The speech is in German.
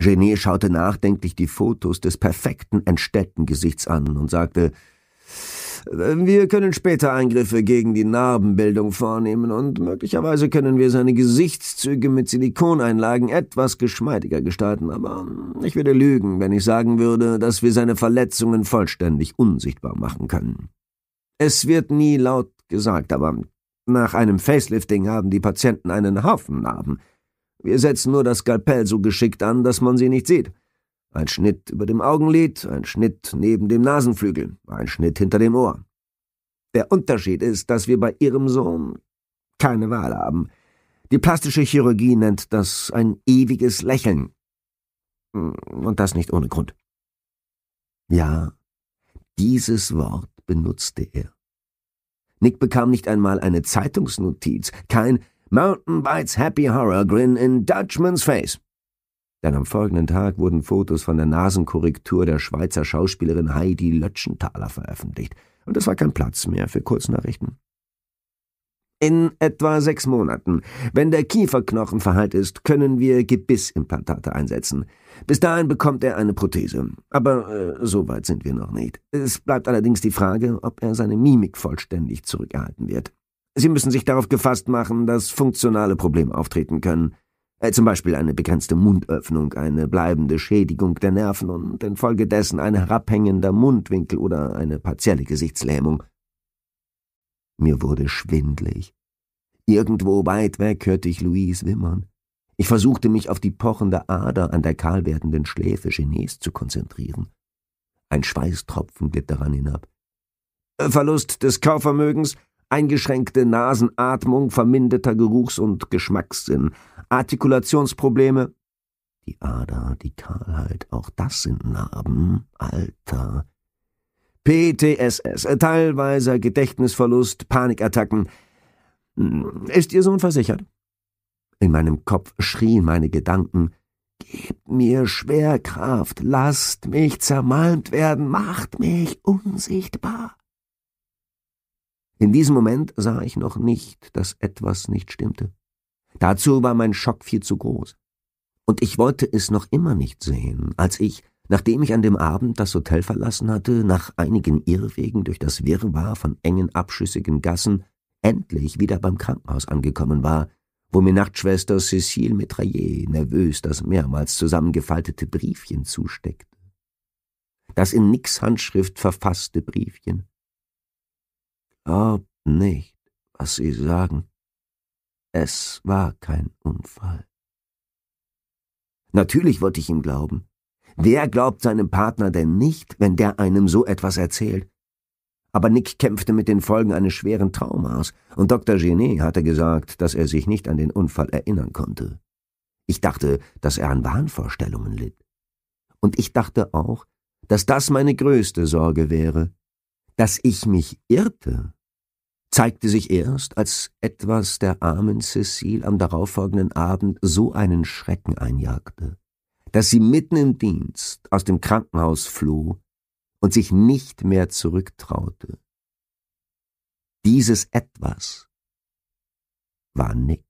Genie schaute nachdenklich die Fotos des perfekten Entstellten-Gesichts an und sagte, wir können später Eingriffe gegen die Narbenbildung vornehmen und möglicherweise können wir seine Gesichtszüge mit Silikoneinlagen etwas geschmeidiger gestalten, aber ich würde lügen, wenn ich sagen würde, dass wir seine Verletzungen vollständig unsichtbar machen können. Es wird nie laut gesagt, aber nach einem Facelifting haben die Patienten einen Haufen Narben, wir setzen nur das Skalpell so geschickt an, dass man sie nicht sieht. Ein Schnitt über dem Augenlid, ein Schnitt neben dem Nasenflügel, ein Schnitt hinter dem Ohr. Der Unterschied ist, dass wir bei Ihrem Sohn keine Wahl haben. Die plastische Chirurgie nennt das ein ewiges Lächeln. Hm, und das nicht ohne Grund. Ja, dieses Wort benutzte er. Nick bekam nicht einmal eine Zeitungsnotiz, kein Mountain bites Happy Horror Grin in Dutchman's Face. Denn am folgenden Tag wurden Fotos von der Nasenkorrektur der Schweizer Schauspielerin Heidi Lötschenthaler veröffentlicht, und es war kein Platz mehr für Kurznachrichten. In etwa sechs Monaten, wenn der Kieferknochen verheilt ist, können wir Gebissimplantate einsetzen. Bis dahin bekommt er eine Prothese. Aber äh, so weit sind wir noch nicht. Es bleibt allerdings die Frage, ob er seine Mimik vollständig zurückerhalten wird. Sie müssen sich darauf gefasst machen, dass funktionale Probleme auftreten können, äh, zum Beispiel eine begrenzte Mundöffnung, eine bleibende Schädigung der Nerven und infolgedessen ein herabhängender Mundwinkel oder eine partielle Gesichtslähmung. Mir wurde schwindlig. Irgendwo weit weg hörte ich Louise wimmern. Ich versuchte mich auf die pochende Ader an der kahl werdenden Schläfe Genés zu konzentrieren. Ein Schweißtropfen glitt daran hinab. Äh, Verlust des Kaufvermögens, eingeschränkte Nasenatmung, verminderter Geruchs- und Geschmackssinn, Artikulationsprobleme. Die Ader, die Kahlheit, auch das sind Narben. Alter. PTSS, äh, teilweise Gedächtnisverlust, Panikattacken. Hm, ist Ihr Sohn versichert? In meinem Kopf schrien meine Gedanken, Gebt mir Schwerkraft, lasst mich zermalmt werden, macht mich unsichtbar. In diesem Moment sah ich noch nicht, dass etwas nicht stimmte. Dazu war mein Schock viel zu groß. Und ich wollte es noch immer nicht sehen, als ich, nachdem ich an dem Abend das Hotel verlassen hatte, nach einigen Irrwegen durch das Wirrwarr von engen, abschüssigen Gassen, endlich wieder beim Krankenhaus angekommen war, wo mir Nachtschwester Cécile Metrayer nervös das mehrmals zusammengefaltete Briefchen zusteckte. Das in Nix Handschrift verfasste Briefchen. Hört nicht, was sie sagen. Es war kein Unfall. Natürlich wollte ich ihm glauben. Wer glaubt seinem Partner denn nicht, wenn der einem so etwas erzählt? Aber Nick kämpfte mit den Folgen eines schweren Traumas, und Dr. Genet hatte gesagt, dass er sich nicht an den Unfall erinnern konnte. Ich dachte, dass er an Wahnvorstellungen litt. Und ich dachte auch, dass das meine größte Sorge wäre, dass ich mich irrte zeigte sich erst, als etwas der armen Cecile am darauffolgenden Abend so einen Schrecken einjagte, dass sie mitten im Dienst aus dem Krankenhaus floh und sich nicht mehr zurücktraute. Dieses etwas war Nick.